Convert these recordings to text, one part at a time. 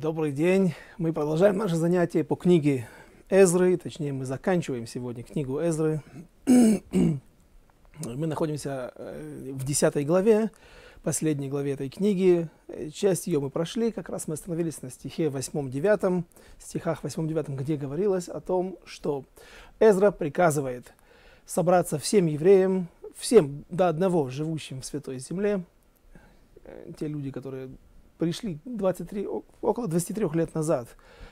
Добрый день. Мы продолжаем наше занятие по книге Эзры. Точнее, мы заканчиваем сегодня книгу Эзры. мы находимся э, в 10 главе, последней главе этой книги. Часть ее мы прошли. Как раз мы остановились на стихе 8-9, стихах 8-9, где говорилось о том, что Эзра приказывает собраться всем евреям, всем до одного живущим в Святой Земле, э, те люди, которые пришли 23, около 23 лет назад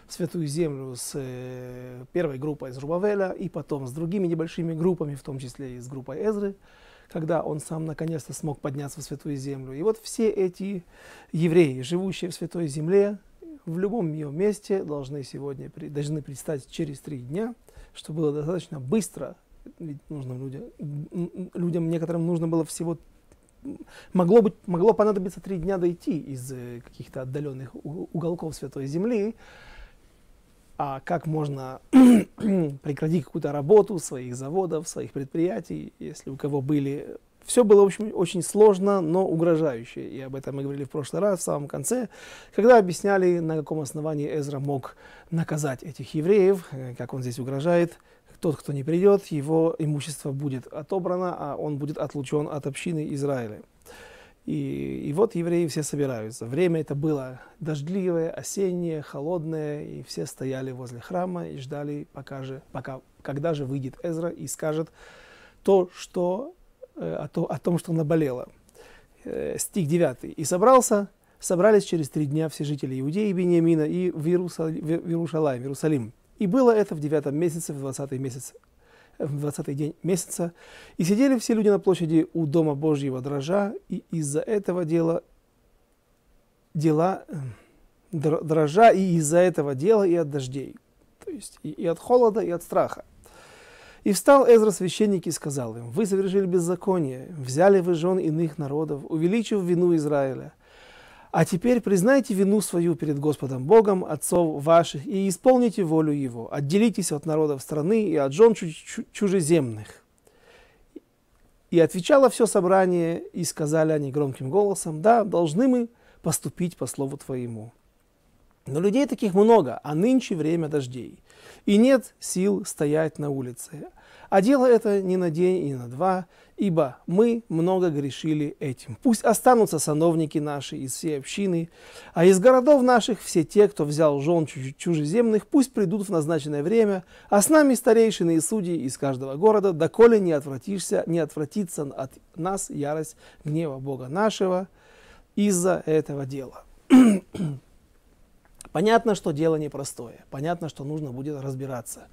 в Святую Землю с э, первой группой из Рубавеля и потом с другими небольшими группами, в том числе и с группой Эзры, когда он сам наконец-то смог подняться в Святую Землю. И вот все эти евреи, живущие в Святой Земле, в любом ее месте должны сегодня должны предстать через три дня, что было достаточно быстро, ведь нужно людям, людям некоторым нужно было всего могло, быть, могло понадобиться три дня дойти из э, каких-то отдаленных уголков Святой Земли, а как можно прекратить какую-то работу своих заводов, своих предприятий, если у кого были... Все было, в общем, очень сложно, но угрожающе. И об этом мы говорили в прошлый раз, в самом конце, когда объясняли, на каком основании Эзра мог наказать этих евреев, э, как он здесь угрожает тот, кто не придет, его имущество будет отобрано, а он будет отлучен от общины Израиля. И, и вот евреи все собираются. Время это было дождливое, осеннее, холодное, и все стояли возле храма и ждали, пока же, пока, когда же выйдет Эзра и скажет то, что, э, о, то, о том, что наболело. Э, стих 9. «И собрался, собрались через три дня все жители Иудеи и Бениамина и в, Иерусалим, в Иерусалим, и было это в девятом месяце, в двадцатый месяц, в двадцатый день месяца. И сидели все люди на площади у дома Божьего дрожа, и из-за этого дела, дела э, дрожа, и из-за этого дела и от дождей, то есть и, и от холода, и от страха. И встал Эзра священник и сказал им, «Вы совершили беззаконие, взяли вы жен иных народов, увеличив вину Израиля. А теперь признайте вину свою перед Господом Богом, отцов ваших, и исполните волю Его. Отделитесь от народов страны и от жен чужеземных. И отвечало все собрание, и сказали они громким голосом, да, должны мы поступить по слову Твоему. Но людей таких много, а нынче время дождей. И нет сил стоять на улице. А дело это не на день и не на два, ибо мы много грешили этим. Пусть останутся сановники наши из всей общины, а из городов наших все те, кто взял жен чужеземных, пусть придут в назначенное время, а с нами старейшины и судьи из каждого города, доколе не отвратишься, не отвратится от нас ярость гнева Бога нашего из-за этого дела. Понятно, что дело непростое, понятно, что нужно будет разбираться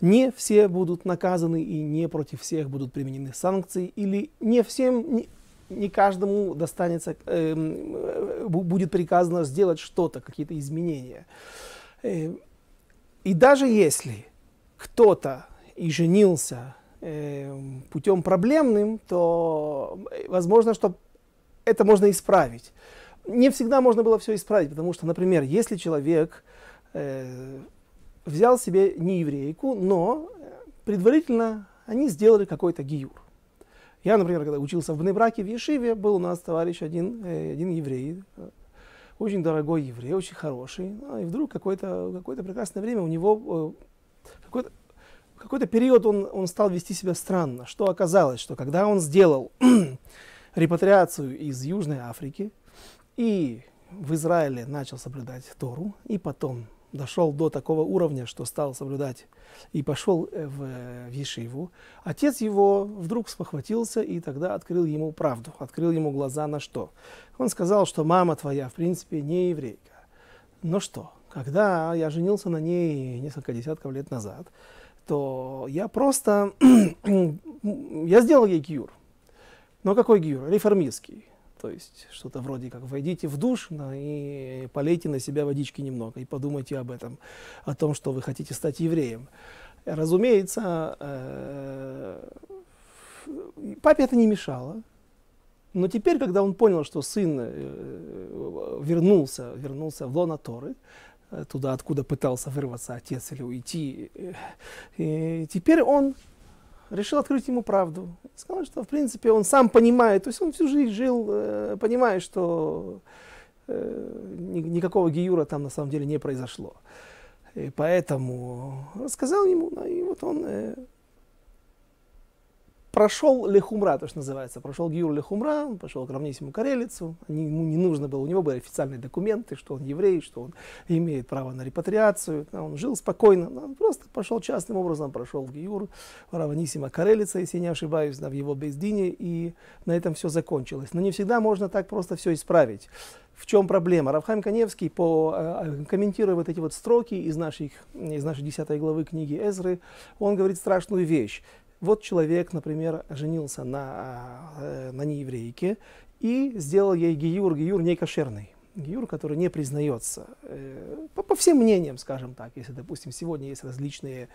не все будут наказаны и не против всех будут применены санкции, или не всем, не, не каждому достанется, эм, э, будет приказано сделать что-то, какие-то изменения. Э, и даже если кто-то и женился э, путем проблемным, то э, возможно, что это можно исправить. Не всегда можно было все исправить, потому что, например, если человек э, взял себе не еврейку, но э, предварительно они сделали какой-то гиюр. Я, например, когда учился в Небраке, в Ешиве, был у нас товарищ один, э, один еврей, э, очень дорогой еврей, очень хороший. Ну, и вдруг какое-то какое прекрасное время у него, какой-то какой период он, он стал вести себя странно. Что оказалось, что когда он сделал репатриацию из Южной Африки и в Израиле начал соблюдать Тору, и потом дошел до такого уровня, что стал соблюдать и пошел э, в, в Ешиву, отец его вдруг спохватился и тогда открыл ему правду, открыл ему глаза на что. Он сказал, что мама твоя, в принципе, не еврейка. Но что, когда я женился на ней несколько десятков лет назад, то я просто, я сделал ей гиюр. Но какой гиюр? Реформистский. То есть что-то вроде как «войдите в душ на, и полейте на себя водички немного и подумайте об этом, о том, что вы хотите стать евреем». Разумеется, э, папе это не мешало. Но теперь, когда он понял, что сын э, вернулся, вернулся в лоно Торы, э, туда, откуда пытался вырваться отец или уйти, и теперь он решил открыть ему правду. Сказал, что, в принципе, он сам понимает, то есть он всю жизнь жил, э, понимая, что э, никакого гиюра там на самом деле не произошло. И поэтому рассказал ему, ну, и вот он э, прошел Лехумра, то, что называется, прошел Гиюр Лехумра, пошел к равнисиму Карелицу, ему не нужно было, у него были официальные документы, что он еврей, что он имеет право на репатриацию, он жил спокойно, он просто пошел частным образом, прошел в Гиюр, равнисима Карелица, если не ошибаюсь, в его бездине, и на этом все закончилось. Но не всегда можно так просто все исправить. В чем проблема? Равхайм Каневский, по, э, э, комментируя вот эти вот строки из, наших, из нашей 10 главы книги Эзры, он говорит страшную вещь. Вот человек, например, женился на, э, на нееврейке и сделал ей гиюр, гиюр некошерный. Гиюр, который не признается, э, по, по всем мнениям, скажем так, если, допустим, сегодня есть различные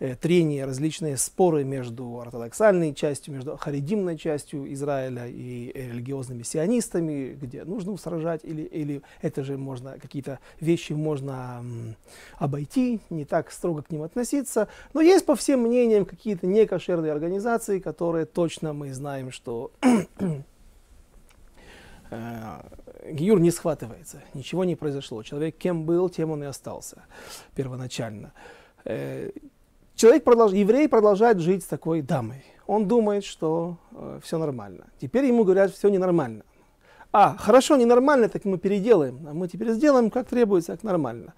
э, трения, различные споры между ортодоксальной частью, между харидимной частью Израиля и религиозными сионистами, где нужно сражать, или, или это же можно, какие-то вещи можно м, обойти, не так строго к ним относиться, но есть по всем мнениям какие-то некошерные организации, которые точно мы знаем, что Гиюр э, не схватывается, ничего не произошло. Человек кем был, тем он и остался первоначально. Э, человек продолж... Еврей продолжает жить с такой дамой. Он думает, что э, все нормально. Теперь ему говорят, все ненормально. А, хорошо, ненормально, так мы переделаем. А мы теперь сделаем, как требуется, как нормально.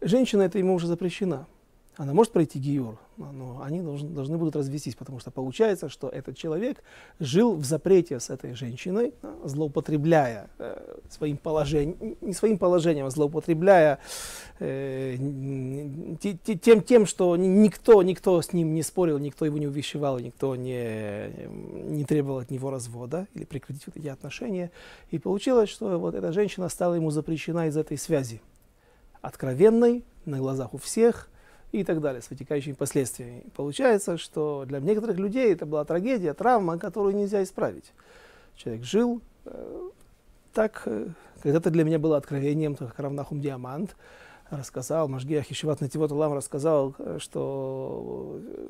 Женщина это ему уже запрещена она может пройти гиюр, но они должны, должны будут развестись, потому что получается, что этот человек жил в запрете с этой женщиной, э, злоупотребляя э, своим положением, не своим положением, а злоупотребляя э, тем, тем, что никто, никто с ним не спорил, никто его не увещевал, никто не, не требовал от него развода или прекратить вот эти отношения. И получилось, что вот эта женщина стала ему запрещена из этой связи. Откровенной, на глазах у всех – и так далее, с вытекающими последствиями. Получается, что для некоторых людей это была трагедия, травма, которую нельзя исправить. Человек жил э, так, э, когда-то для меня было откровением, как Равнахум Диамант рассказал, Машгиах Ишиват Нативот Алам рассказал, э, что э,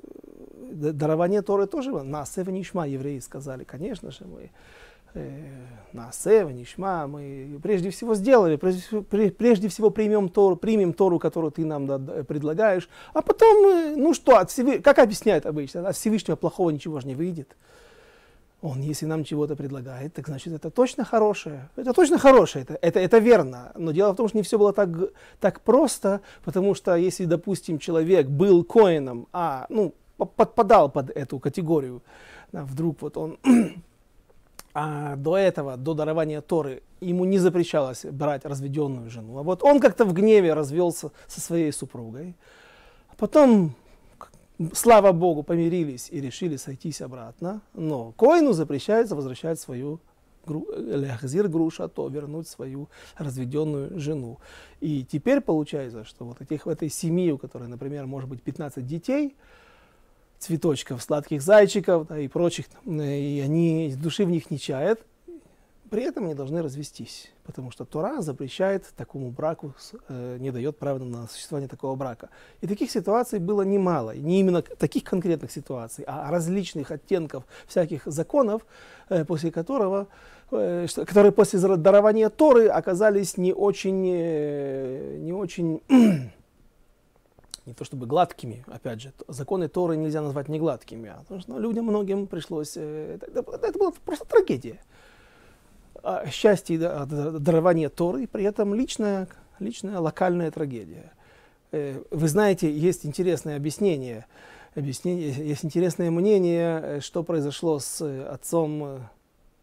дарование Торы тоже, Насев Нишма евреи сказали, конечно же, мы Э, Наасева, Нишма, мы прежде всего сделали, прежде, всего примем Тору, примем Тору, которую ты нам предлагаешь, а потом, э, ну что, от Всевы... как объясняют обычно, от Всевышнего плохого ничего же не выйдет. Он, если нам чего-то предлагает, так значит, это точно хорошее. Это точно хорошее, это, это, это верно. Но дело в том, что не все было так, так просто, потому что если, допустим, человек был коином, а, ну, подпадал под эту категорию, а, вдруг вот он а до этого, до дарования Торы, ему не запрещалось брать разведенную жену. А вот он как-то в гневе развелся со своей супругой. А потом, слава Богу, помирились и решили сойтись обратно. Но Коину запрещается возвращать свою Ляхзир груша, то вернуть свою разведенную жену. И теперь получается, что вот этих, в этой семье, у которой, например, может быть 15 детей, цветочков, сладких зайчиков да, и прочих, и они души в них не чают, при этом они должны развестись, потому что Тора запрещает такому браку, э, не дает права на существование такого брака. И таких ситуаций было немало, не именно таких конкретных ситуаций, а различных оттенков всяких законов, э, после которого, э, которые после дарования Торы оказались не очень, не очень не то чтобы гладкими, опять же, законы Торы нельзя назвать не гладкими, а потому что ну, людям многим пришлось, э, это, это была просто трагедия. А счастье, а, дарование Торы, и при этом личная, личная локальная трагедия. Э, вы знаете, есть интересное объяснение, объяснение, есть интересное мнение, э, что произошло с отцом,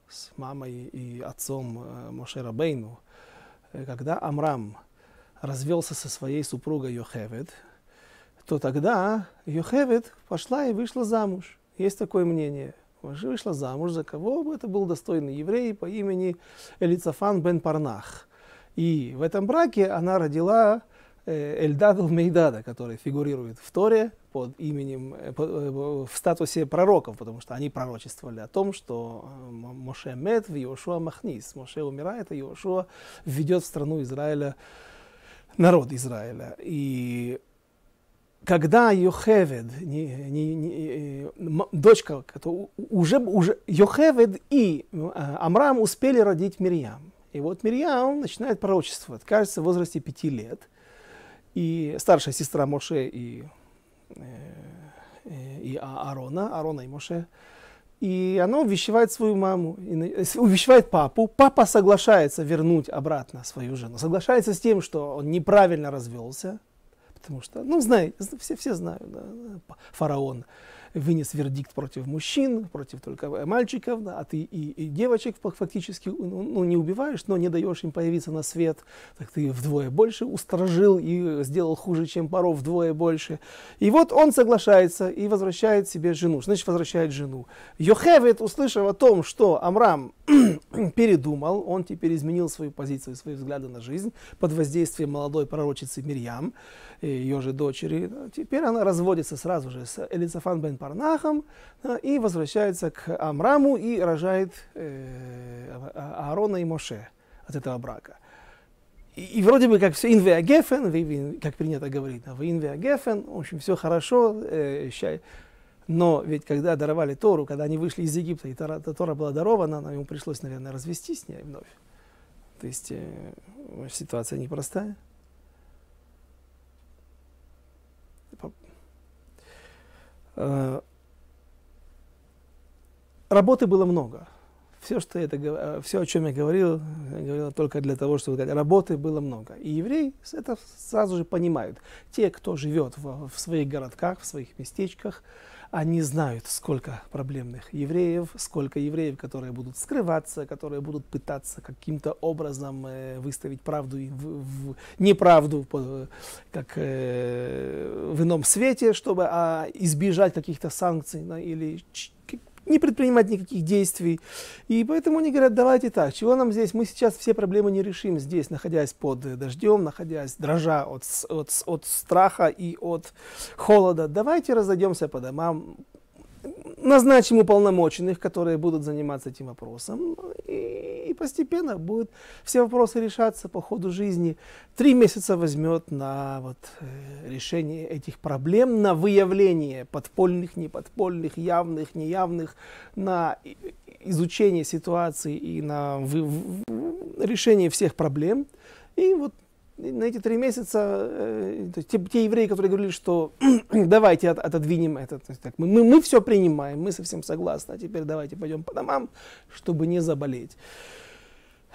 с мамой и отцом Мошера Бейну, когда Амрам развелся со своей супругой Йохевед – то тогда Йохевед пошла и вышла замуж. Есть такое мнение. Вышла замуж за кого бы это был достойный еврей по имени Элицафан бен Парнах. И в этом браке она родила э, Эльдада Мейдада, который фигурирует в Торе под именем, э, э, в статусе пророков, потому что они пророчествовали о том, что Моше мед в Иошуа махнис. Моше умирает, а Иошуа введет в страну Израиля народ Израиля. И когда Йохевед, не, не, не, э, дочка, уже, уже Йохевед и э, Амрам успели родить Мирьям. И вот Мирьям начинает пророчествовать, кажется, в возрасте пяти лет. И старшая сестра Моше и, э, и Аарона, Аарона и Моше, и она увещевает свою маму, увещевает папу. Папа соглашается вернуть обратно свою жену, соглашается с тем, что он неправильно развелся – Потому что, ну, знаю, все, все знают, да, фараон вынес вердикт против мужчин, против только э, мальчиков, да, а ты и, и девочек фактически ну, ну, не убиваешь, но не даешь им появиться на свет, так ты вдвое больше усторожил и э, сделал хуже, чем паров вдвое больше. И вот он соглашается и возвращает себе жену, значит, возвращает жену. Йохевит, услышав о том, что Амрам передумал, он теперь изменил свою позицию, свои взгляды на жизнь под воздействием молодой пророчицы Мирьям, э, ее же дочери, теперь она разводится сразу же с Элизафан бен Парнахом э, и возвращается к Амраму и рожает э, а-, а-, Аарона и Моше от этого брака. И, и вроде бы как все инвеагефен, как принято говорить, да, инвеагефен, в общем, все хорошо, э, но ведь когда даровали Тору, когда они вышли из Египта, и Тора, Тора была дарована, ему пришлось, наверное, развестись с ней вновь. То есть э, ситуация непростая. Э, работы было много. Все, что это, э, все, о чем я говорил, я говорил только для того, чтобы сказать, работы было много. И евреи это сразу же понимают. Те, кто живет в, в своих городках, в своих местечках, э, они знают, сколько проблемных евреев, сколько евреев, которые будут скрываться, которые будут пытаться каким-то образом э, выставить правду и в, в неправду, по, как э, в ином свете, чтобы а, избежать каких-то санкций да, ну, или не предпринимать никаких действий. И поэтому они говорят, давайте так, чего нам здесь, мы сейчас все проблемы не решим здесь, находясь под э, дождем, находясь дрожа от, от, от страха и от холода. Давайте разойдемся по домам, назначим уполномоченных, которые будут заниматься этим вопросом, и, и постепенно будут все вопросы решаться по ходу жизни. Три месяца возьмет на вот, э, решение этих проблем, на выявление подпольных, неподпольных, явных, неявных, на изучение ситуации и на вы, решение всех проблем. И вот на эти три месяца э, то есть те, те евреи, которые говорили, что давайте от, отодвинем это, мы, мы, мы все принимаем, мы совсем согласны, а теперь давайте пойдем по домам, чтобы не заболеть.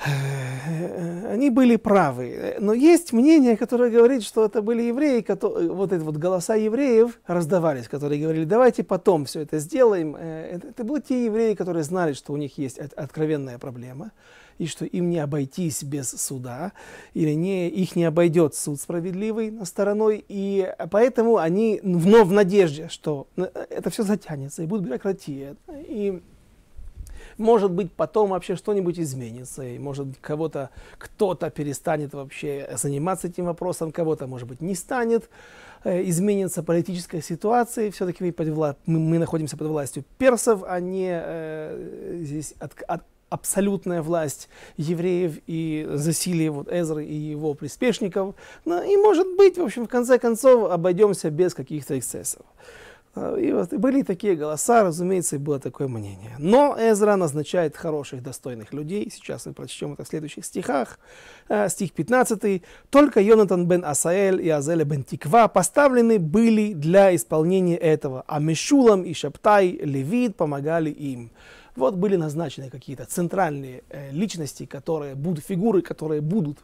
Э, они были правы. Но есть мнение, которое говорит, что это были евреи, которые, э, вот эти вот голоса евреев раздавались, которые говорили, давайте потом все это сделаем. Это, это были те евреи, которые знали, что у них есть откровенная проблема и что им не обойтись без суда, или не, их не обойдет суд справедливый на стороной, и поэтому они вновь в надежде, что э, это все затянется, и будет бюрократия, и может быть, потом вообще что-нибудь изменится, и может быть, кого-то, кто-то перестанет вообще заниматься этим вопросом, кого-то, может быть, не станет, э, изменится политическая ситуация, все-таки мы, мы, мы находимся под властью персов, а не э, здесь от, от, абсолютная власть евреев и засилие вот Эзры и его приспешников. Ну, и может быть, в общем, в конце концов обойдемся без каких-то эксцессов. А, и вот и были такие голоса, разумеется, и было такое мнение. Но Эзра назначает хороших, достойных людей. Сейчас мы прочтем это в следующих стихах. А, стих 15. «Только Йонатан бен Асаэль и Азеля бен Тиква поставлены были для исполнения этого, а Мешулам и Шаптай, Левит, помогали им». Вот были назначены какие-то центральные э, личности, которые будут, фигуры, которые будут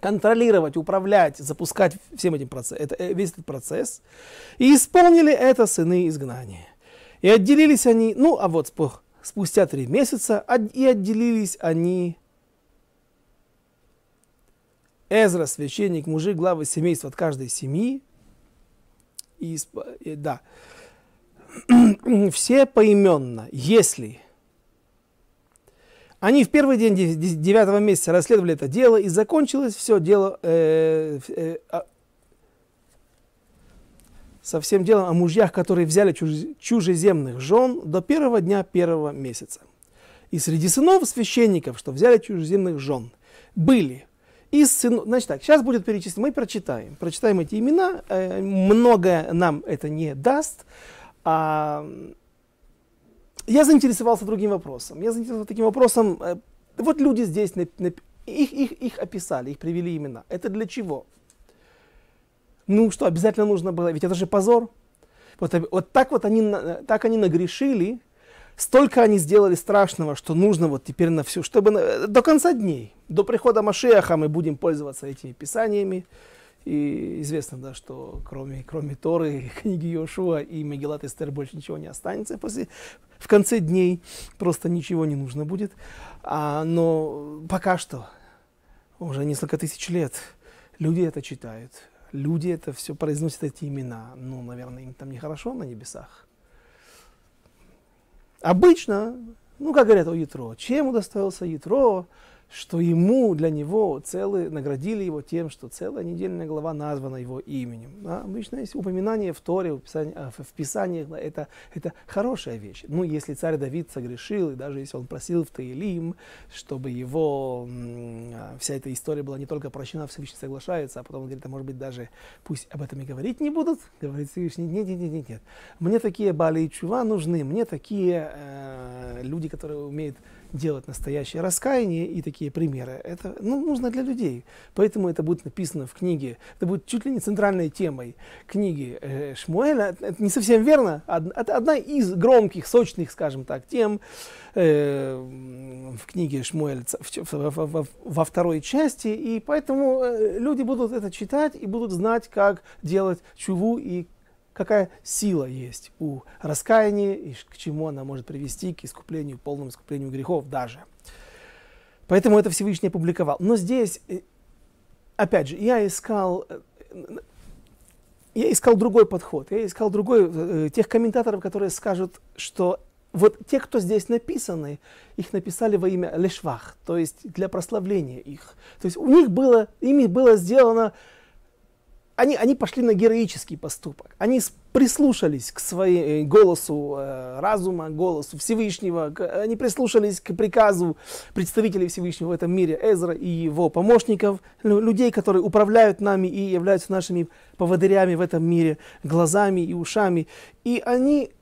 контролировать, управлять, запускать всем этим процессом, это, э, весь этот процесс. И исполнили это сыны изгнания. И отделились они, ну а вот спустя три месяца, и отделились они Эзра, священник, мужи, главы семейства от каждой семьи. и да, все поименно, если они в первый день девятого месяца расследовали это дело, и закончилось все дело э, э, а, со всем делом о мужьях, которые взяли чуж, чужеземных жен до первого дня первого месяца. И среди сынов священников, что взяли чужеземных жен, были из сынов... Значит так, сейчас будет перечислено, мы прочитаем, прочитаем эти имена, э, многое нам это не даст, а, я заинтересовался другим вопросом. Я заинтересовался таким вопросом. Э, вот люди здесь нап- нап- их, их, их описали, их привели имена. Это для чего? Ну что, обязательно нужно было, ведь это же позор. Вот, вот так вот они, так они нагрешили, столько они сделали страшного, что нужно вот теперь на всю, чтобы на, до конца дней, до прихода Машеха мы будем пользоваться этими писаниями. И известно, да, что кроме, кроме Торы, книги Иошуа и Мегелат Эстер больше ничего не останется. После, в конце дней просто ничего не нужно будет. А, но пока что, уже несколько тысяч лет, люди это читают. Люди это все произносят, эти имена. Ну, наверное, им там нехорошо на небесах. Обычно, ну, как говорят о Ятро, чем удостоился Ятро, что ему, для него целый, наградили его тем, что целая недельная глава названа его именем. А обычно есть упоминание в Торе, в, писании, а, в Писаниях, это, это хорошая вещь. Ну, если царь Давид согрешил, и даже если он просил в Таилим, чтобы его, а, вся эта история была не только прощена, Всевышний соглашается, а потом он говорит, а может быть даже пусть об этом и говорить не будут, говорит Всевышний, нет, нет, нет, нет, нет. Мне такие бали и чува нужны, мне такие э, люди, которые умеют делать настоящее раскаяние и такие примеры. Это ну, нужно для людей. Поэтому это будет написано в книге. Это будет чуть ли не центральной темой книги э, Шмуэля. Это не совсем верно. это одна из громких, сочных, скажем так, тем э, в книге Шмуэля в, в, в, во второй части. И поэтому э, люди будут это читать и будут знать, как делать чуву и какая сила есть у раскаяния и к чему она может привести, к искуплению, полному искуплению грехов даже. Поэтому это Всевышний опубликовал. Но здесь, э, опять же, я искал, э, я искал другой подход, я искал другой, э, тех комментаторов, которые скажут, что вот те, кто здесь написаны, их написали во имя Лешвах, то есть для прославления их. То есть у них было, ими было сделано они, они пошли на героический поступок. Они прислушались к своему э, голосу э, разума, голосу Всевышнего. К, они прислушались к приказу представителей Всевышнего в этом мире, Эзра и его помощников, людей, которые управляют нами и являются нашими поводырями в этом мире, глазами и ушами. И они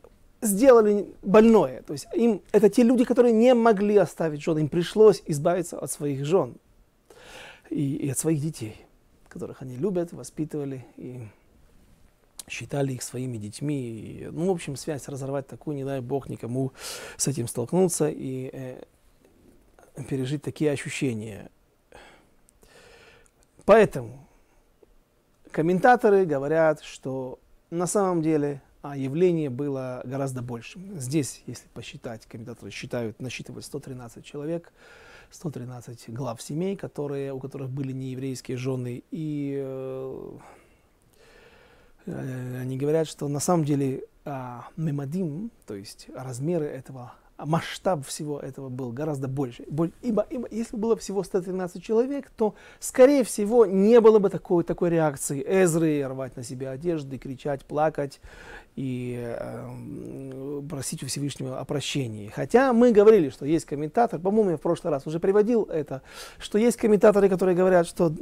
сделали больное. То есть им, это те люди, которые не могли оставить жен. Им пришлось избавиться от своих жен и, и от своих детей которых они любят, воспитывали и считали их своими детьми. И, ну, в общем, связь разорвать такую, не дай бог никому с этим столкнуться и э, пережить такие ощущения. Поэтому комментаторы говорят, что на самом деле а явление было гораздо большим. Здесь, если посчитать, комментаторы считают, насчитывают 113 человек – 113 глав семей, которые, у которых были нееврейские жены. И э, э они говорят, что на самом деле а, мемадим, то есть размеры этого, а масштаб всего этого был гораздо больше. Ибо, ибо если было всего 113 человек, то, скорее всего, не было бы такой, такой реакции Эзры, рвать на себе одежды, кричать, плакать и э, просить у Всевышнего о прощении. Хотя мы говорили, что есть комментатор, по-моему, я в прошлый раз уже приводил это, что есть комментаторы, которые говорят, что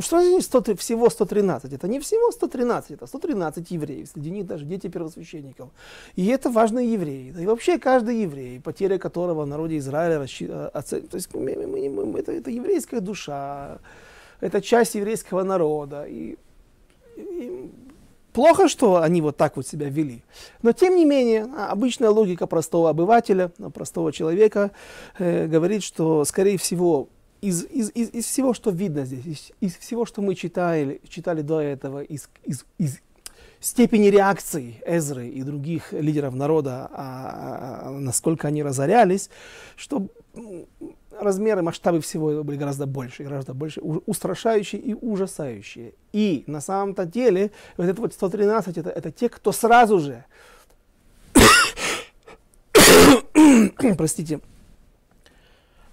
что значит 100, всего 113? Это не всего 113, это 113 евреев, среди них даже дети первосвященников. И это важные евреи. и вообще каждый еврей, потеря которого в народе Израиля расчи... Э, оце... то есть, мы, мы, мы, это, это еврейская душа, это часть еврейского народа. И, и Плохо, что они вот так вот себя вели. Но тем не менее, обычная логика простого обывателя, э, простого человека э, говорит, что, скорее всего, из, из, из, из всего, что видно здесь, из, из всего, что мы читали, читали до этого, из, из, из степени реакции Эзры и других лидеров народа, а, а, а насколько они разорялись, что размеры, масштабы всего этого были гораздо больше, гораздо больше, устрашающие и ужасающие. И на самом-то деле, вот это вот 113, это, это те, кто сразу же, простите,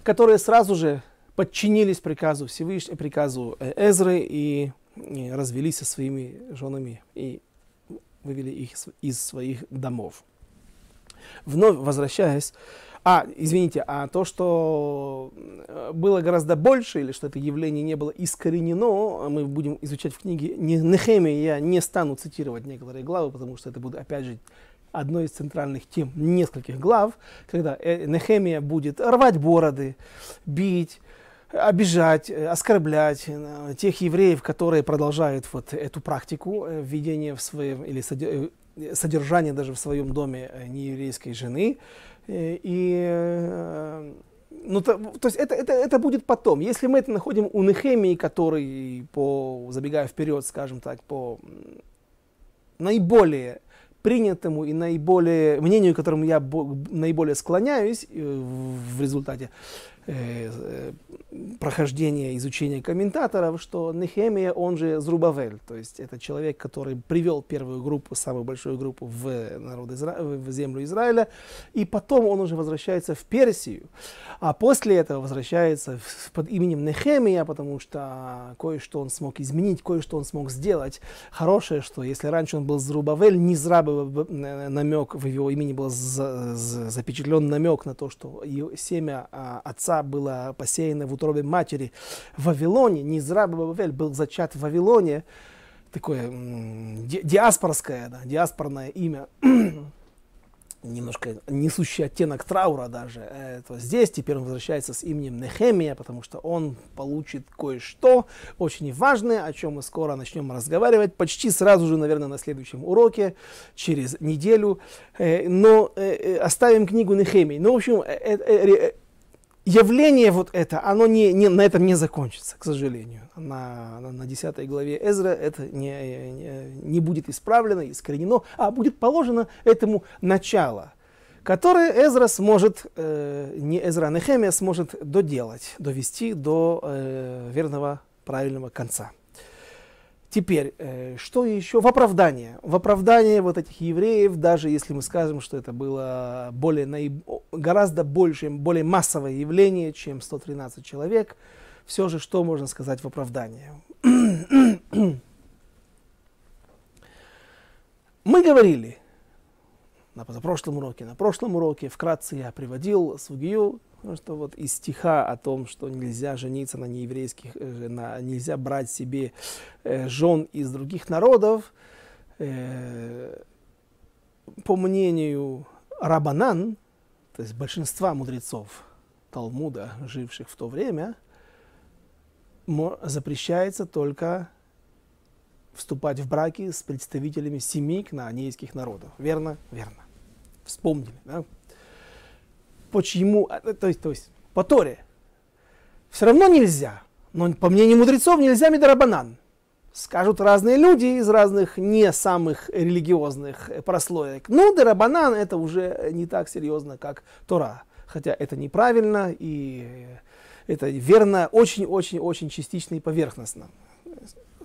которые сразу же подчинились приказу Всевышнего, приказу э, Эзры и, и развелись со своими женами и вывели их из своих домов. Вновь возвращаясь а, извините, а то, что э, было гораздо больше, или что это явление не было искоренено, мы будем изучать в книге Нехемия, я не стану цитировать некоторые главы, потому что это будет, опять же, одной из центральных тем нескольких глав, когда э, Нехемия будет рвать бороды, бить, обижать, э, оскорблять тех евреев, которые продолжают вот эту практику введения в своем или содержание даже в своем доме нееврейской жены, Э, и э, ну, то, то есть это, это, это будет потом. Если мы это находим у Нехемии, который, по, забегая вперед, скажем так, по наиболее принятому и наиболее мнению, к которому я наиболее склоняюсь э, в результате, Э, э, прохождение, прохождения изучения комментаторов, что Нехемия, он же Зрубавель, то есть это человек, который привел первую группу, самую большую группу в, народ Изра... в землю Израиля, и потом он уже возвращается в Персию, а после этого возвращается под именем Нехемия, потому что кое-что он смог изменить, кое-что он смог сделать. Хорошее, что если раньше он был Зрубавель, не зрабы э, намек в его имени был за, запечатлен намек на то, что семя а, отца отца было посеяно в утробе матери в Вавилоне, не из Бавель, был зачат в Вавилоне, такое диаспорское, да, диаспорное имя, немножко несущий оттенок траура даже, э, то здесь теперь он возвращается с именем Нехемия, потому что он получит кое-что очень важное, о чем мы скоро начнем разговаривать, почти сразу же, наверное, на следующем уроке, через неделю, э, но э, оставим книгу Нехемии. Ну, в общем, явление вот это, оно не, не, на этом не закончится, к сожалению. На, на, на 10 главе Эзра это не, не, не будет исправлено, искоренено, а будет положено этому начало, которое Эзра сможет, э, не Эзра, а Нехемия сможет доделать, довести до э, верного, правильного конца. Теперь, э, что еще? В оправдание. В оправдание вот этих евреев, даже если мы скажем, что это было более, гораздо больше, более массовое явление, чем 113 человек, все же что можно сказать в оправдание? мы говорили на позапрошлом уроке, на прошлом уроке, вкратце я приводил Сугию, ну, что вот из стиха о том, что нельзя жениться на нееврейских, э, на, нельзя брать себе э, жен из других народов, э, по мнению Рабанан, то есть большинства мудрецов Талмуда, живших в то время, запрещается только вступать в браки с представителями семи кнаанейских народов. Верно? Верно. Вспомнили, да? почему, а, э, то есть, то есть по Торе, все равно нельзя. Но по мнению мудрецов нельзя медарабанан. Скажут разные люди из разных не самых религиозных э, прослоек. Ну, дарабанан это уже э, не так серьезно, как Тора. Хотя это неправильно и это верно очень-очень-очень частично и поверхностно.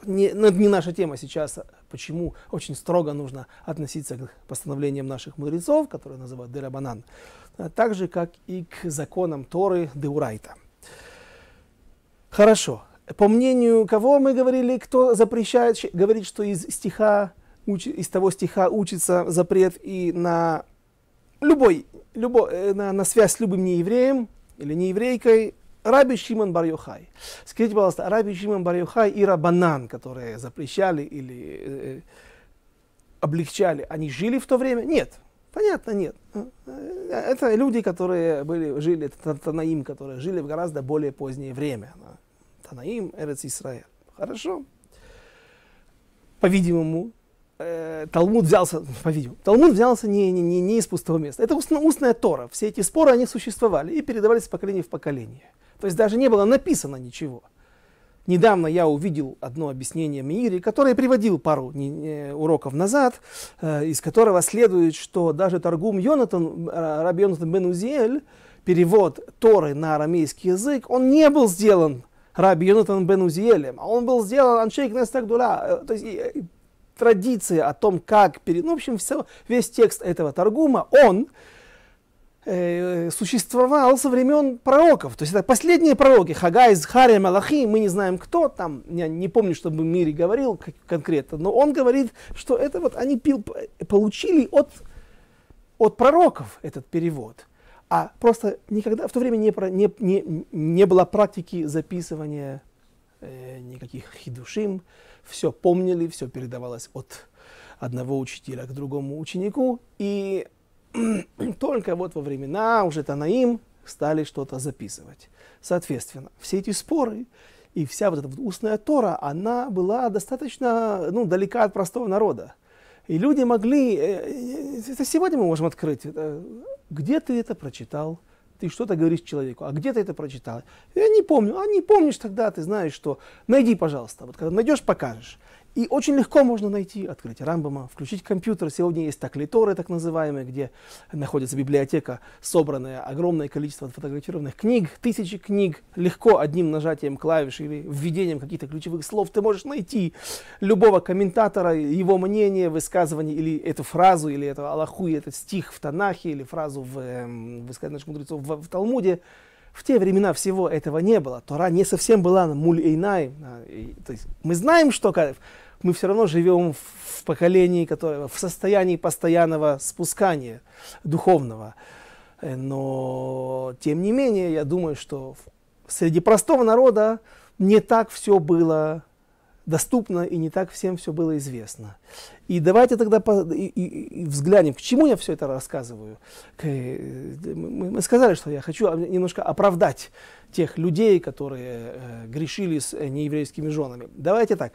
Не, ну, это не наша тема сейчас а почему очень строго нужно относиться к постановлениям наших мудрецов, которые называют Дерабанан, а так же, как и к законам Торы Деурайта. Хорошо. По мнению кого мы говорили, кто запрещает, говорит, что из стиха из того стиха учится запрет и на любой, любо, э, на, на связь с любым неевреем или нееврейкой Раби Шимон бар -Йохай. Скажите, пожалуйста, Раби Шимон бар и Рабанан, которые запрещали или э, э, облегчали, они жили в то время? Нет, понятно, нет. Это люди, которые были, жили, это Танаим, которые жили в гораздо более позднее время. Танаим, Эрец Исраэль. Хорошо. По-видимому, э, Талмуд взялся, по-видимому, Талмуд взялся не, не, не, не из пустого места. Это устно, устная Тора. Все эти споры, они существовали и передавались с поколения в поколение. То есть даже не было написано ничего. Недавно я увидел одно объяснение Мири, которое приводил пару уроков назад, э, из которого следует, что даже Торгум Йонатан, э, Раби Йонатан бен Узиэль, перевод Торы на арамейский язык, он не был сделан Раби Йонатан бен Узиэлем, а он был сделан Аншейк Нестагдуля. Э, то есть традиция о том, как перед... Ну, в общем, все, весь текст этого Торгума, он Э, существовал со времен пророков. То есть это последние пророки, Хагай, Хария, Малахи, мы не знаем кто, там, я не помню, чтобы Мири говорил как, конкретно, но он говорит, что это вот они пил, получили от, от пророков этот перевод. А просто никогда в то время не, про, не, не, не было практики записывания э, никаких хидушим, все помнили, все передавалось от одного учителя к другому ученику, и только вот во времена уже Танаим стали что-то записывать. Соответственно, все эти споры и вся вот эта вот устная Тора, она была достаточно ну, далека от простого народа. И люди могли, э, э, это сегодня мы можем открыть, это, где ты это прочитал, ты что-то говоришь человеку, а где ты это прочитал? Я не помню, а не помнишь тогда, ты знаешь что, найди, пожалуйста, вот когда найдешь, покажешь. И очень легко можно найти, открыть Рамбама, включить компьютер. Сегодня есть таклиторы, так называемые, где находится библиотека, собранное огромное количество фотографированных книг, тысячи книг. Легко одним нажатием клавиш или введением каких-то ключевых слов ты можешь найти любого комментатора, его мнение, высказывание или эту фразу, или это Аллаху, этот стих в Танахе, или фразу в э, эм, высказании наших мудрецов в, в Талмуде. В те времена всего этого не было. Тора не совсем была на муль-эйнай. А, то есть мы знаем, что мы все равно живем в поколении, которое, в состоянии постоянного спускания духовного. Э, но, тем не менее, я думаю, что среди простого народа не так все было доступно и не так всем все было известно. И давайте тогда взглянем, к чему я все это рассказываю. Э, мы сказали, что я хочу немножко оправдать тех людей, которые э, грешили с э, нееврейскими женами. Давайте так.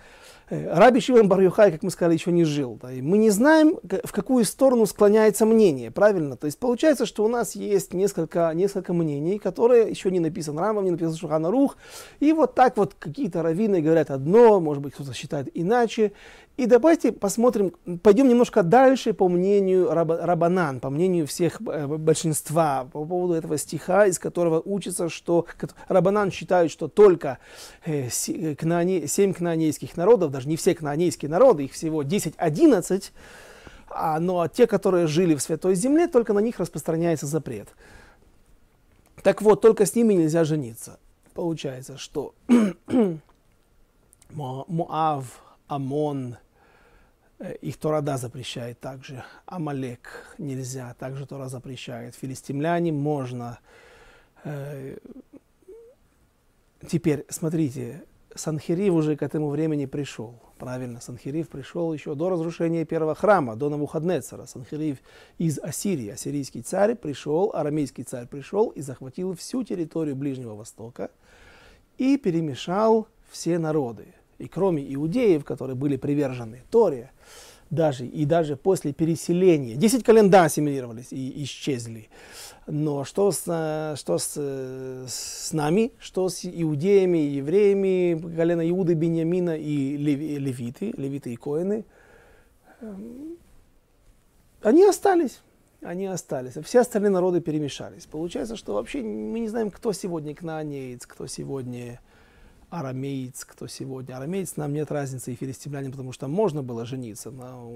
Э, Раби Шиван бар как мы сказали, еще не жил. Да, и мы не знаем, в какую сторону склоняется мнение, правильно? То есть получается, что у нас есть несколько, несколько мнений, которые еще не написан Рамом, не написан Шухана Рух. И вот так вот какие-то раввины говорят одно, может быть, кто-то считает иначе. И давайте посмотрим, пойдем немножко дальше по мнению Раб, Рабанан, по мнению всех э, большинства, по поводу этого стиха, из которого учится, что Рабанан считает, что только э, э кнаане, кнаанейских народов, даже не все кнаанейские народы, их всего 10-11, а, но ну, а те, которые жили в Святой Земле, только на них распространяется запрет. Так вот, только с ними нельзя жениться. Получается, что Моав, Амон, э, их Торада запрещает также, Амалек нельзя, также Тора запрещает, филистимляне можно. Э, теперь, смотрите, Санхерив уже к этому времени пришел. Правильно, Санхерив пришел еще до разрушения первого храма, до Навуходнецера. Санхерив из Ассирии, ассирийский царь пришел, арамейский царь пришел и захватил всю территорию Ближнего Востока и перемешал все народы. И кроме иудеев, которые были привержены Торе, даже, и даже после переселения, 10 календа ассимилировались и исчезли. Но что, с, э, что э, с, с нами, что с иудеями, евреями, колено Иуды, Бениамина и левиты, левиты и коины, эм, они остались они остались. Все остальные народы перемешались. Получается, что вообще мы не знаем, кто сегодня кнаанеец, кто сегодня арамеец, кто сегодня. Арамеец, нам нет разницы, и филистимлянин, потому что можно было жениться. Но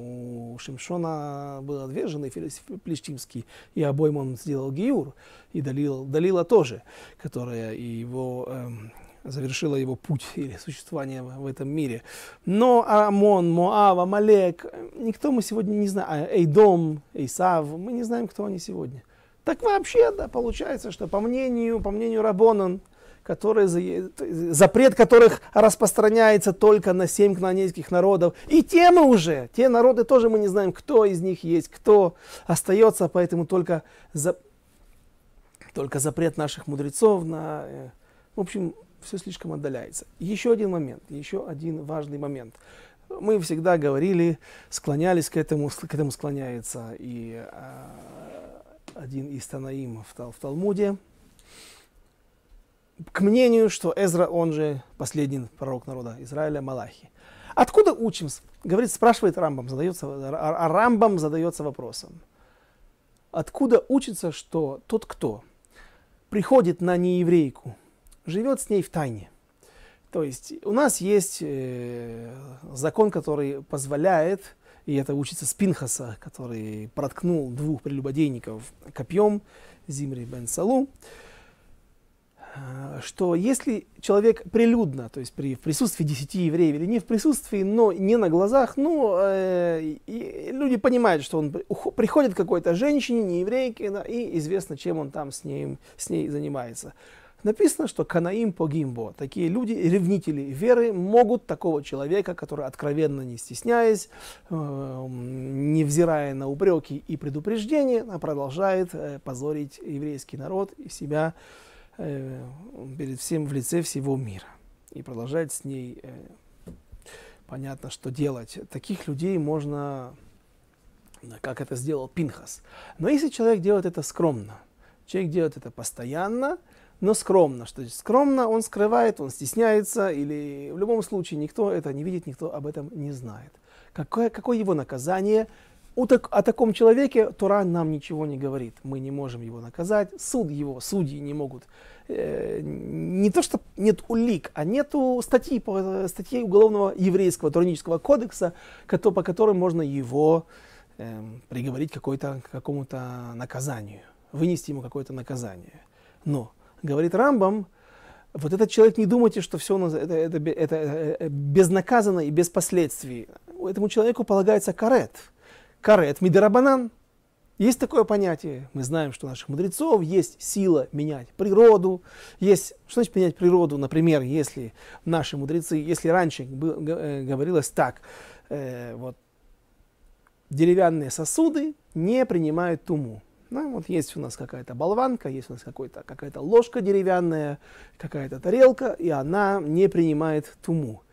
у Шимшона было две жены, филистимский, и обоим он сделал гиюр, и Далила, Далила тоже, которая и его эм, завершила его путь или существование в этом мире. Но Амон, Моава, Амалек, э, никто мы сегодня не знаем. А, Эйдом, Эйсав, мы не знаем, кто они сегодня. Так вообще, да, получается, что по мнению, по мнению Рабонан, которые, запрет которых распространяется только на семь кнанейских народов. И те мы уже, те народы тоже мы не знаем, кто из них есть, кто остается, поэтому только, за, только запрет наших мудрецов на... Э, в общем, все слишком отдаляется. Еще один момент, еще один важный момент. Мы всегда говорили, склонялись к этому, к этому склоняется и э, один из Танаимов в Талмуде, к мнению, что Эзра, он же последний пророк народа Израиля, Малахи. Откуда учимся? Говорит, спрашивает Рамбам, задается, а, а Рамбам задается вопросом. Откуда учится, что тот, кто приходит на нееврейку, живет с ней в тайне? То есть у нас есть э, закон, который позволяет, и это учится Спинхаса, который проткнул двух прелюбодейников копьем Зимри бен Салу, э, а, что если человек прилюдно, то есть при, в присутствии 10 евреев или не в присутствии, но не на глазах, ну, э, и люди понимают, что он приходит к какой-то женщине, не еврейке, да, и известно, чем он там с, ней с ней занимается. Написано, что канаим по гимбо, такие люди, ревнители веры, могут такого человека, который откровенно не стесняясь, э, невзирая на упреки и предупреждения, продолжает э, позорить еврейский народ и себя, Э, перед всем в лице всего мира. И продолжать с ней э, понятно, что делать. Таких людей можно, как это сделал Пинхас. Но если человек делает это скромно, человек делает это постоянно, но скромно, что скромно, он скрывает, он стесняется, или в любом случае никто это не видит, никто об этом не знает. Какое, какое его наказание, о, так, о таком человеке Тора нам ничего не говорит. Мы не можем его наказать. Суд его, судьи не могут. Э, не то, что нет улик, а нету статьи, статьи Уголовного еврейского Туранического кодекса, кото, по которой можно его э, приговорить какой-то, к какому-то наказанию, вынести ему какое-то наказание. Но, говорит Рамбам, вот этот человек, не думайте, что все это, это, это, это безнаказанно и без последствий. Этому человеку полагается карет – карет мидерабанан. Есть такое понятие. Мы знаем, что у наших мудрецов есть сила менять природу. Есть, что значит менять природу? Например, если наши мудрецы, если раньше э, говорилось так, э, вот деревянные сосуды не принимают туму. Ну, вот есть у нас какая-то болванка, есть у нас какой то какая то ложка деревянная, какая-то тарелка, и она не принимает туму.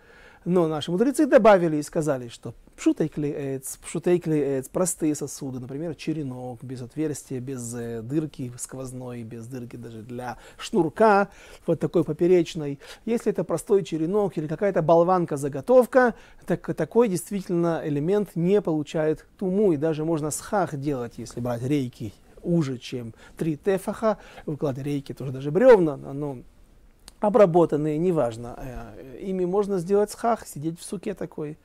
Но наши мудрецы добавили и сказали, что Пшутейкли эйц, пшутейкли эйц, простые сосуды, например, черенок, без отверстия, без э, дырки сквозной, без дырки даже для шнурка, вот такой поперечной. Если это простой черенок или какая-то болванка-заготовка, так, такой действительно элемент не получает туму, и даже можно схах делать, если брать рейки уже, чем три тефаха, выкладывать рейки тоже даже бревна, оно обработанные, неважно, э, ими можно сделать схах, сидеть в суке такой.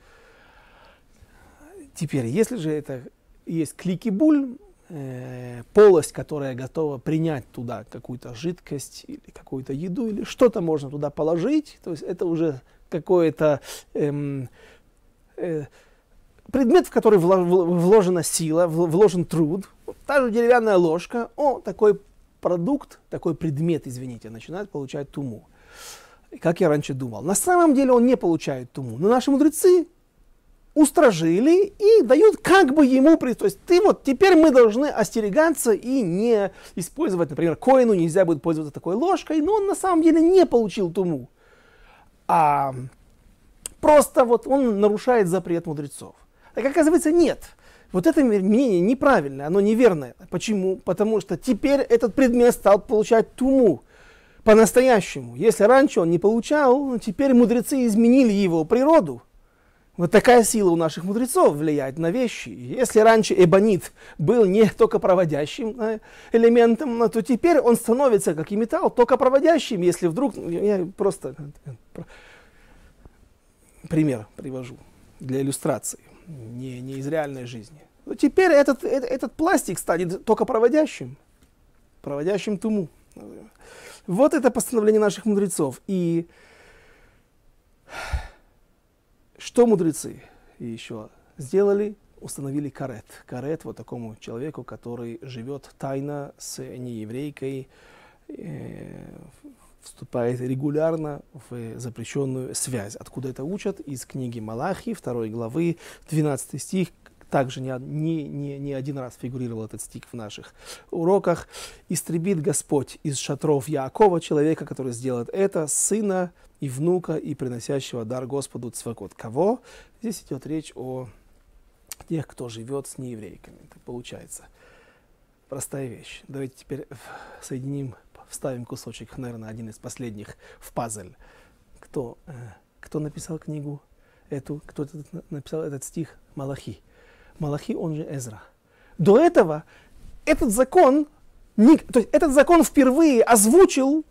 Теперь, если же это есть кликибуль, э, полость, которая готова принять туда какую-то жидкость или какую-то еду, или что-то можно туда положить, то есть это уже какой то эм, э, предмет, в который вложена сила, вложен труд, та же деревянная ложка, о, такой продукт, такой предмет, извините, начинает получать туму. Как я раньше думал. На самом деле он не получает туму. Но наши мудрецы устражили и дают как бы ему... То есть ты вот теперь мы должны остерегаться и не использовать, например, коину нельзя будет пользоваться такой ложкой, но он на самом деле не получил туму. А просто вот он нарушает запрет мудрецов. Так оказывается, нет. Вот это мнение неправильное, оно неверное. Почему? Потому что теперь этот предмет стал получать туму по-настоящему. Если раньше он не получал, теперь мудрецы изменили его природу – вот такая сила у наших мудрецов влияет на вещи. Если раньше эбонит был не только проводящим э, элементом, э, то теперь он становится, как и металл, только проводящим, если вдруг... Ну, я просто э, пример привожу для иллюстрации, не, не из реальной жизни. Но теперь этот, этот, этот пластик станет только проводящим, проводящим туму. Вот это постановление наших мудрецов. И что мудрецы еще сделали? Установили карет. Карет вот такому человеку, который живет тайно с нееврейкой, э, вступает регулярно в запрещенную связь. Откуда это учат? Из книги Малахи, 2 главы, 12 стих, также не, не, не, не один раз фигурировал этот стих в наших уроках. «Истребит Господь из шатров Яакова человека, который сделает это, сына и внука, и приносящего дар Господу Цвакот». Кого? Здесь идет речь о тех, кто живет с нееврейками. Так получается. Простая вещь. Давайте теперь соединим, вставим кусочек, наверное, один из последних в пазл. Кто, э, кто написал книгу эту, кто написал этот стих? Малахи. Малахи, он же Эзра. До этого этот закон, то есть этот закон впервые озвучил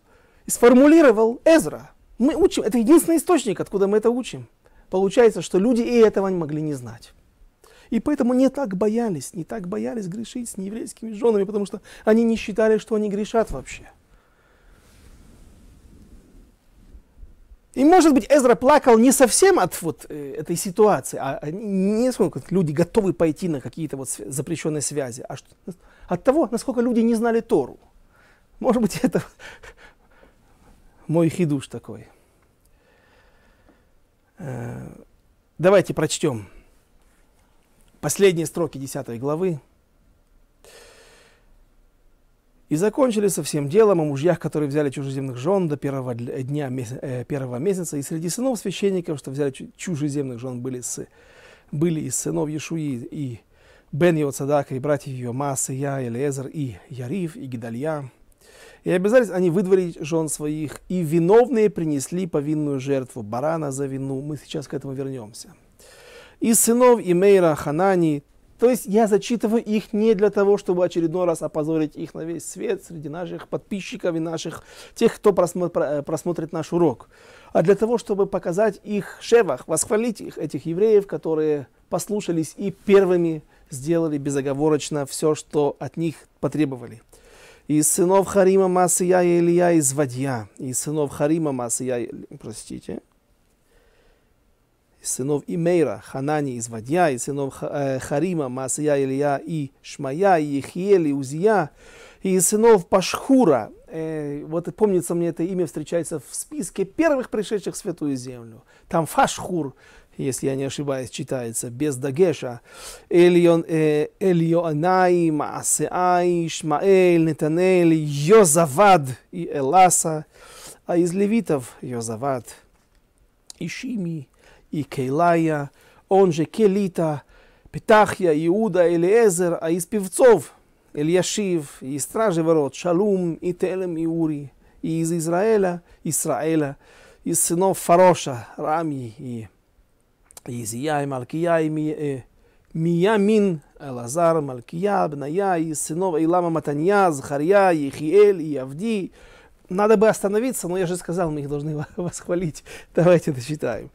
и сформулировал Эзра. Мы учим, это единственный источник, откуда мы это учим. Получается, что люди и этого не могли не знать. И поэтому не так боялись, не так боялись грешить с нееврейскими женами, потому что они не считали, что они грешат вообще. И, может быть, Эзра плакал не совсем от вот э, этой ситуации, а, а не сколько люди готовы пойти на какие-то вот запрещенные связи, а что, от того, насколько люди не знали Тору. Может быть, это мой хидуш такой. Э, давайте прочтем последние строки 10 главы. И закончили со всем делом о мужьях, которые взяли чужеземных жен до первого э, дня э, первого месяца, и среди сынов священников, что взяли чужеземных жен, были, с, были и сынов Иешуи, и Бен Йоцадака, и братьев ее Масы, Я, Элиезер, и Ярив и Гидалья. И обязались они выдворить жен своих, и виновные принесли повинную жертву барана за вину. Мы сейчас к этому вернемся. И сынов Имейра, Ханани, то есть я зачитываю их не для того, чтобы очередной раз опозорить их на весь свет среди наших подписчиков и наших тех, кто э, просмотрит наш урок, а для того, чтобы показать их шевах, восхвалить их, этих евреев, которые послушались и первыми сделали безоговорочно все, что от них потребовали. Из сынов Харима Масия и Илья из Вадья. Из сынов Харима Масия, простите, сынов Имейра, Ханани из Вадья, и сынов э, Харима, Масия Илья и Шмая, и Ехиель, и Узия, и сынов Пашхура. Э, вот помнится мне это имя встречается в списке первых пришедших в Святую Землю. Там Фашхур, если я не ошибаюсь, читается, без Дагеша. Элион, э, Эльонай, Маасеай, Шмаэль, Нетанель, Йозавад и Эласа. А из левитов Йозавад, и Ишими, и Кейлая, он же Келита, Петахья, Иуда, Элиезер, а из певцов Ильяшив, и из стражей ворот Шалум, и Телем, и Ури, и из Израиля, Исраэля, из сынов Фароша, Рами, и, из Ия, и Малкия, и Ми, э, Миямин, Элазар, Малкия, Бная, из сынов Илама Матанья, Захарья, Ехиэль, и Авди, надо бы остановиться, но я же сказал, мы их должны восхвалить. Давайте дочитаем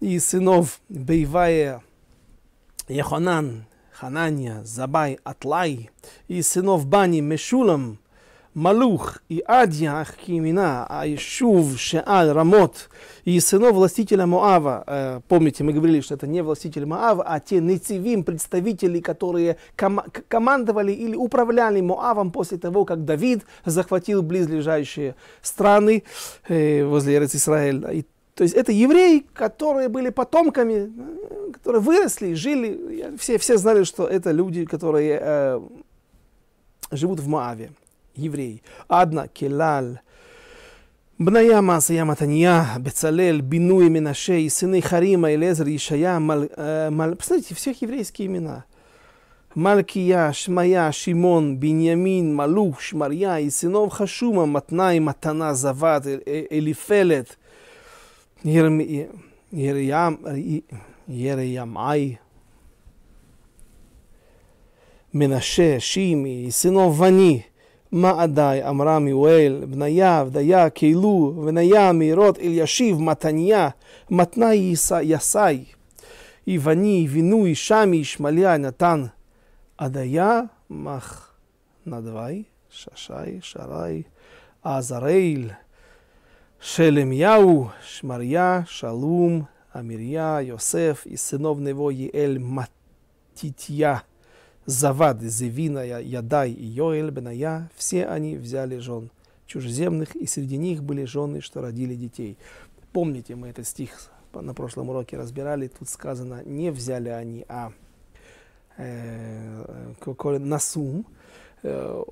и сынов Бейвая Яхонан Хананья, Забай, Атлай, и сынов Бани Мешулам, Малух и Адья Ахкимина, Айшув, Шеаль, Рамот, и сынов властителя Моава, э, помните, мы говорили, что это не властитель Моава, а те нецивим, представители, которые ком- командовали или управляли Моавом после того, как Давид захватил близлежащие страны э, возле Эрец Исраэль. То есть это евреи, которые были потомками, которые выросли, жили. Все, все знали, что это люди, которые э, живут в Мааве, евреи. Адна, Келаль, בניה, מעשיה, מתניה, בצלאל, בינוי, מנשה, יסני חרימה, אלעזר, ישעיה, מל... מל... Посмотрите, всех еврейские имена. Малкия, Шмая, Шимон, Биньямин Малух, Шмарья, и сынов Хашума, Матнай, Матана, Завад э, э, Элифелет, ירמי, מנשה, שימי, וני, מה מעדי, אמרה מיואל, בניה, בדיה, קהילו, בניה, מאירות, אלישיב, מתניה, מתנאי, יסאי, יווני, וינוי, שמי, שמליה, נתן, עדיה, מח, נדבי, ששי, שרי, עזריאל, Шелемьяу, Шмарья, Шалум, Амирья, Йосеф и сынов его Еэль Матитья, Завад, Зевина, Ядай и Йоэль, Беная, все они взяли жен чужеземных, и среди них были жены, что родили детей. Помните, мы этот стих на прошлом уроке разбирали, тут сказано, не взяли они, а э, насум, Э,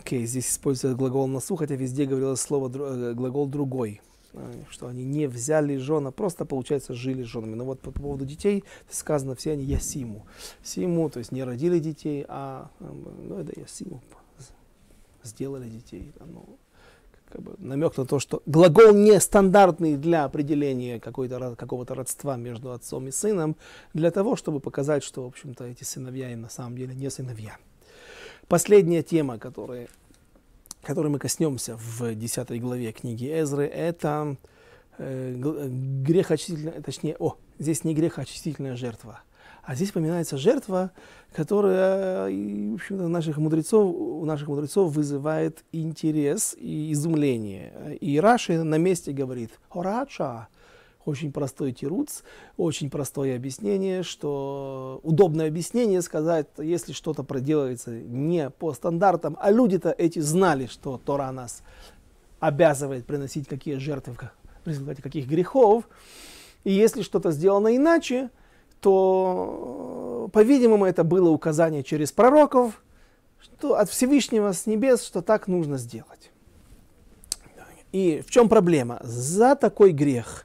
окей, здесь используется глагол на носу, хотя везде говорилось слово э, глагол другой э, что они не взяли жена, просто, получается, жили женами. Но вот по поводу детей сказано, все они ясиму. Симу, то есть не родили детей, а, эм, ну, это ясиму, сделали детей. Ну, как бы намек на то, что глагол не стандартный для определения какого-то родства между отцом и сыном, для того, чтобы показать, что, в общем-то, эти сыновья и на самом деле не сыновья. Последняя тема, которая, которой мы коснемся в 10 главе книги Эзры, это э, э, грехоочистительная, точнее, о, здесь не грехоочистительная жертва, а здесь поминается жертва, которая, э, в общем-то, наших мудрецов, у наших мудрецов вызывает интерес и изумление. И Раши на месте говорит, «Орача, очень простой тируц, очень простое объяснение, что удобное объяснение сказать, если что-то проделывается не по стандартам, а люди-то эти знали, что Тора нас обязывает приносить какие жертвы, в результате каких грехов, и если что-то сделано иначе, то, по-видимому, это было указание через пророков, что от Всевышнего с небес, что так нужно сделать. И в чем проблема? За такой грех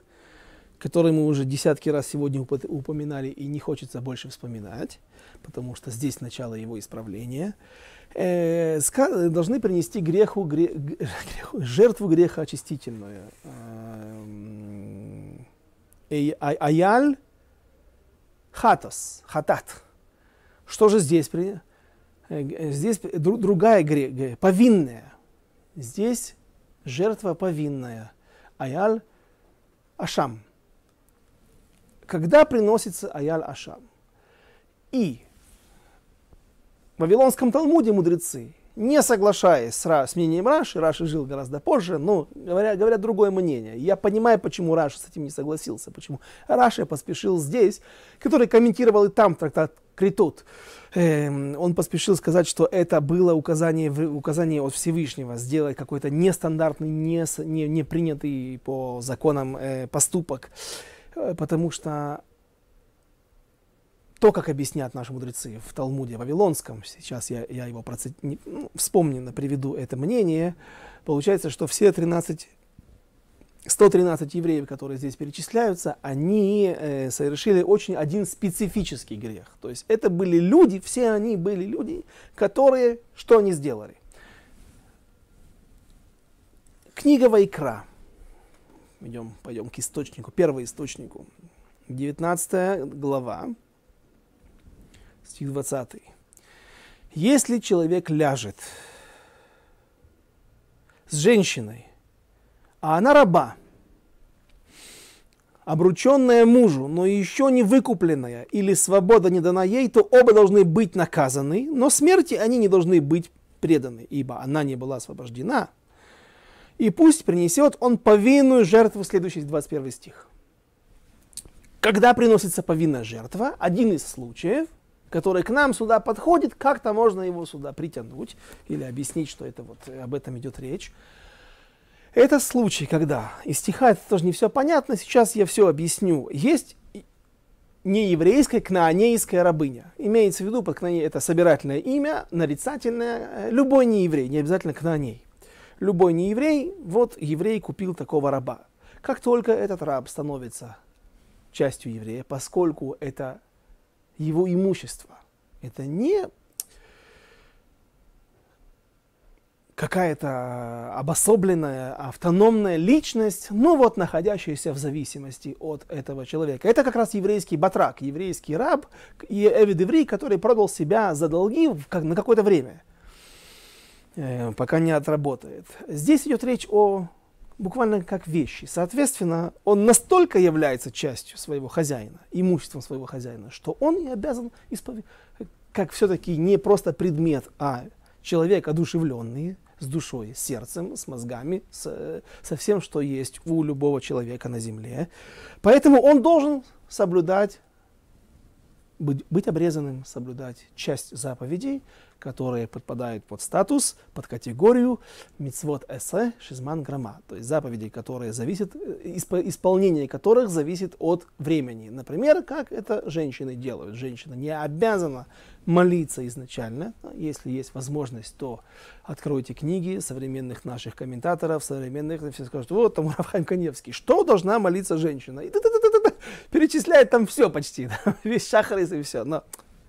который мы уже десятки раз сегодня упоминали и не хочется больше вспоминать, потому что здесь начало его исправления, э, должны принести греху, грех, греху жертву греха очистительную. Э, эм, аяль хатас, хатат. Что же здесь? Э, э, здесь другая грех, повинная. Здесь жертва повинная. Аяль ашам когда приносится Аяль Ашам. И в Вавилонском Талмуде мудрецы, не соглашаясь с, Ра, с мнением Раши, Раши жил гораздо позже, но говорят, говорят другое мнение. Я понимаю, почему Раши с этим не согласился, почему Раши поспешил здесь, который комментировал и там трактат Критут. Эм, он поспешил сказать, что это было указание, указание от Всевышнего сделать какой-то нестандартный, не, не, не принятый по законам э, поступок. Э, потому что то, как объяснят наши мудрецы в Талмуде Вавилонском, сейчас я, я его процит... ну, вспомненно приведу это мнение, получается, что все 13, 113 евреев, которые здесь перечисляются, они э, совершили очень один специфический грех. То есть это были люди, все они были люди, которые, что они сделали? Книга Вайкра – идем, пойдем к источнику, источнику 19 глава, стих 20. Если человек ляжет с женщиной, а она раба, обрученная мужу, но еще не выкупленная или свобода не дана ей, то оба должны быть наказаны, но смерти они не должны быть преданы, ибо она не была освобождена – и пусть принесет он повинную жертву, следующий 21 стих. Когда приносится повинная жертва, один из случаев, который к нам сюда подходит, как-то можно его сюда притянуть или объяснить, что это вот э, об этом идет речь. Это случай, когда, из стиха это тоже не все понятно, сейчас я все объясню. Есть нееврейская кнаанейская рабыня. Имеется в виду, под кнаане это собирательное имя, нарицательное, э, любой нееврей, не обязательно кнааней любой не еврей, вот еврей купил такого раба. Как только этот раб становится частью еврея, поскольку это его имущество, это не какая-то обособленная, автономная личность, ну вот находящаяся в зависимости от этого человека. Это как раз еврейский батрак, еврейский раб и еврей, который продал себя за долги на какое-то время – Э, пока не отработает. Здесь идет речь о буквально как вещи. Соответственно, он настолько является частью своего хозяина, имуществом своего хозяина, что он и обязан исповедовать, как все-таки не просто предмет, а человек одушевленный, с душой, с сердцем, с мозгами, с, э, со всем, что есть у любого человека на земле. Поэтому он должен соблюдать, быть, быть обрезанным, соблюдать часть заповедей, которые подпадают под статус, под категорию мицвод эсэ шизман грама, то есть заповеди, которые зависят, э, исполнение которых зависит от времени. Например, как это женщины делают. Женщина не обязана молиться изначально, если есть возможность, то откройте книги современных наших комментаторов, современных, все скажут, вот там Рафхайм Каневский, что должна молиться женщина? И перечисляет там все почти, весь шахар и все, но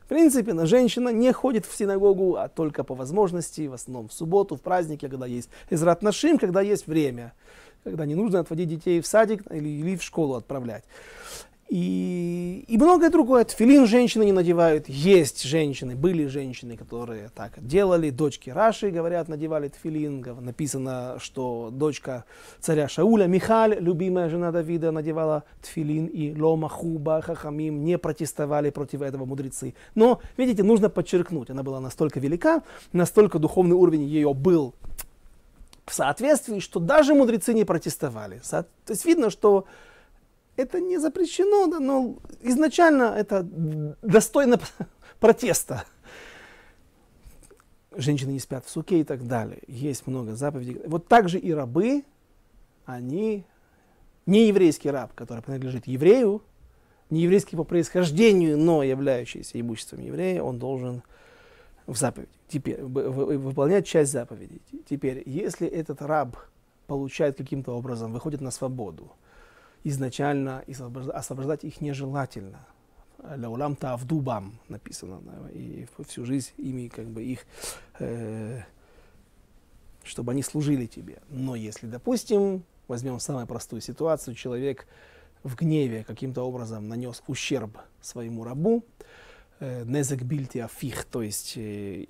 в принципе, на женщина не ходит в синагогу, а только по возможности, в основном в субботу, в праздники, когда есть израт нашим, когда есть время, когда не нужно отводить детей в садик или, или в школу отправлять. И, и многое другое. Тфилин женщины не надевают. Есть женщины, были женщины, которые так делали. Дочки Раши, говорят, надевали тфилин. Написано, что дочка царя Шауля, Михаль, любимая жена Давида, надевала тфилин. И Лома, Хуба, Хахамим не протестовали против этого мудрецы. Но, видите, нужно подчеркнуть, она была настолько велика, настолько духовный уровень ее был в соответствии, что даже мудрецы не протестовали. То есть видно, что это не запрещено, да, но изначально это достойно протеста. Женщины не спят в суке и так далее. Есть много заповедей. Вот так же и рабы, они не еврейский раб, который принадлежит еврею, не еврейский по происхождению, но являющийся имуществом еврея, он должен в заповеди, теперь, выполнять часть заповедей. Теперь, если этот раб получает каким-то образом, выходит на свободу, изначально освобождать их нежелательно. Лаулам тавдубам написано, да, и всю жизнь ими как бы их, э, чтобы они служили тебе. Но если, допустим, возьмем самую простую ситуацию, человек в гневе каким-то образом нанес ущерб своему рабу, э, незек бильти афих, то есть э,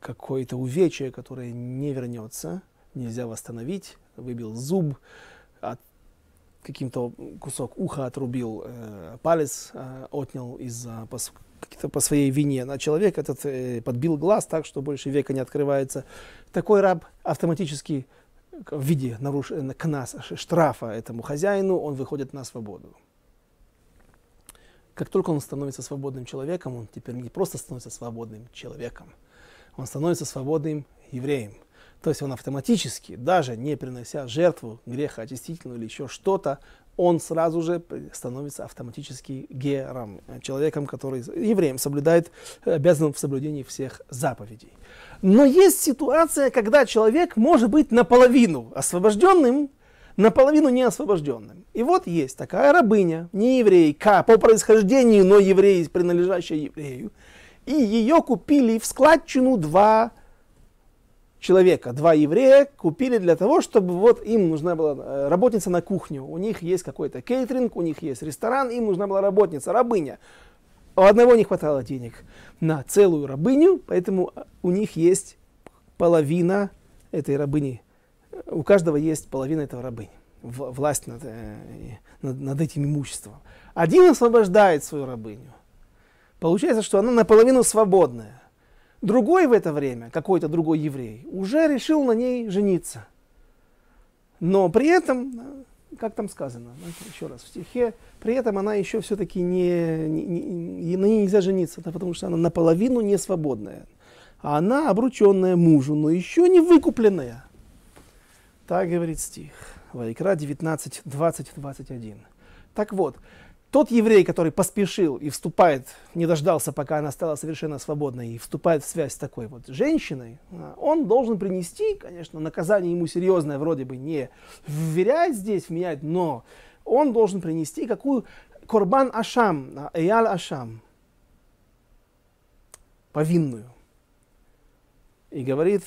какое-то увечье, которое не вернется, нельзя восстановить, выбил зуб, каким-то кусок уха отрубил, э, палец э, отнял из-за по, по своей вине на человека, этот э, подбил глаз так, что больше века не открывается. Такой раб автоматически в виде наруш... Э, к нас штрафа этому хозяину, он выходит на свободу. Как только он становится свободным человеком, он теперь не просто становится свободным человеком, он становится свободным евреем – то есть он автоматически, даже не принося жертву греха очистительную или еще что-то, он сразу же становится автоматически гером, э, человеком, который евреем соблюдает, э, обязан в соблюдении всех заповедей. Но есть ситуация, когда человек может быть наполовину освобожденным, наполовину не освобожденным. И вот есть такая рабыня, не еврейка, по происхождению, но еврей, принадлежащая еврею. И ее купили в складчину два человека, два еврея, купили для того, чтобы вот им нужна была э, работница на кухню. У них есть какой-то кейтеринг, у них есть ресторан, им нужна была работница, рабыня. У одного не хватало денег на целую рабыню, поэтому э, у них есть половина этой рабыни. Э, у каждого есть половина этого рабыни. Власть над, над, над этим имуществом. Один освобождает свою рабыню. Получается, что она наполовину свободная. Другой в это время, какой-то другой еврей, уже решил на ней жениться. Но при этом, как там сказано, еще раз в стихе, при этом она еще все-таки не, не, не, на ней нельзя жениться, потому что она наполовину не свободная. А она обрученная мужу, но еще не выкупленная. Так говорит стих. Вайкра 19, 20, 21. Так вот, тот еврей, который поспешил и вступает, не дождался, пока она стала совершенно свободной, и вступает в связь с такой вот женщиной, а, он должен принести, конечно, наказание ему серьезное вроде бы не вверять здесь, вменять, но он должен принести какую Корбан Ашам, а, Эяль Ашам, повинную. И говорит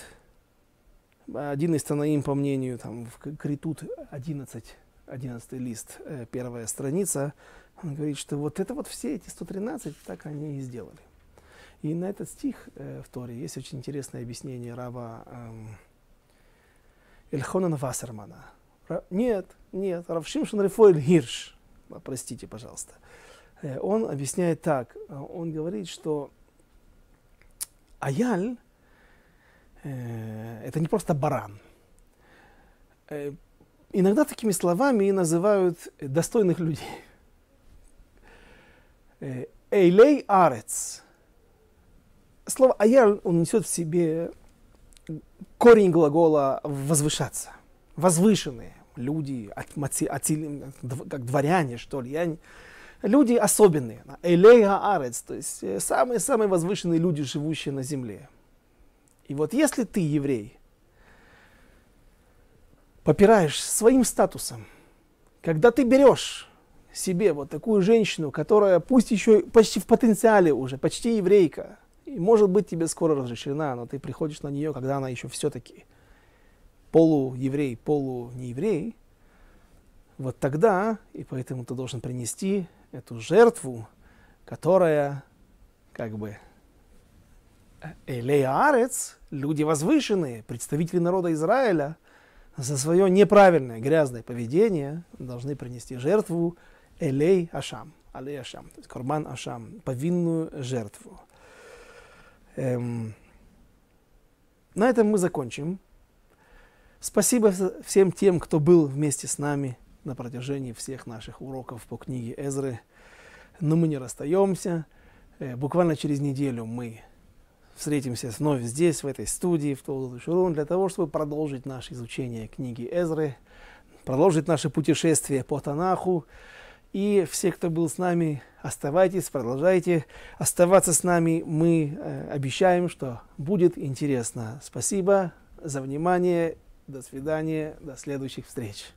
один из Танаим, по мнению, там, в Критут 11, 11 лист, э, первая страница, он говорит, что вот это вот все эти 113, так они и сделали. И на этот стих э, в Торе есть очень интересное объяснение раба э, Эльхонана Вассермана. Ра... Нет, нет, Равшим Шанрифоэль Гирш, а, простите, пожалуйста. Э, он объясняет так, э, он говорит, что Аяль э, – это не просто баран. Э, иногда такими словами и называют достойных людей Эйлей арец. Слово аяль, он несет в себе корень глагола возвышаться. Возвышенные люди, от, мати, от, как дворяне, что ли. Я, люди особенные. Эйлей арец, то есть самые-самые э, возвышенные люди, живущие на земле. И вот если ты, еврей, попираешь своим статусом, когда ты берешь себе вот такую женщину, которая пусть еще почти в потенциале уже, почти еврейка, и может быть тебе скоро разрешена, но ты приходишь на нее, когда она еще все-таки полуеврей, полунееврей, вот тогда, и поэтому ты должен принести эту жертву, которая как бы э, Элеарец, люди возвышенные, представители народа Израиля, за свое неправильное грязное поведение должны принести жертву Элей Ашам, Алей Ашам, корман Ашам, повинную жертву. Эм, на этом мы закончим. Спасибо всем тем, кто был вместе с нами на протяжении всех наших уроков по книге Эзры. Но мы не расстаемся. Э, буквально через неделю мы встретимся вновь здесь, в этой студии, в Толдот Шурун, для того, чтобы продолжить наше изучение книги Эзры, продолжить наше путешествие по Танаху. И все, кто был с нами, оставайтесь, продолжайте оставаться с нами. Мы э, обещаем, что будет интересно. Спасибо за внимание. До свидания. До следующих встреч.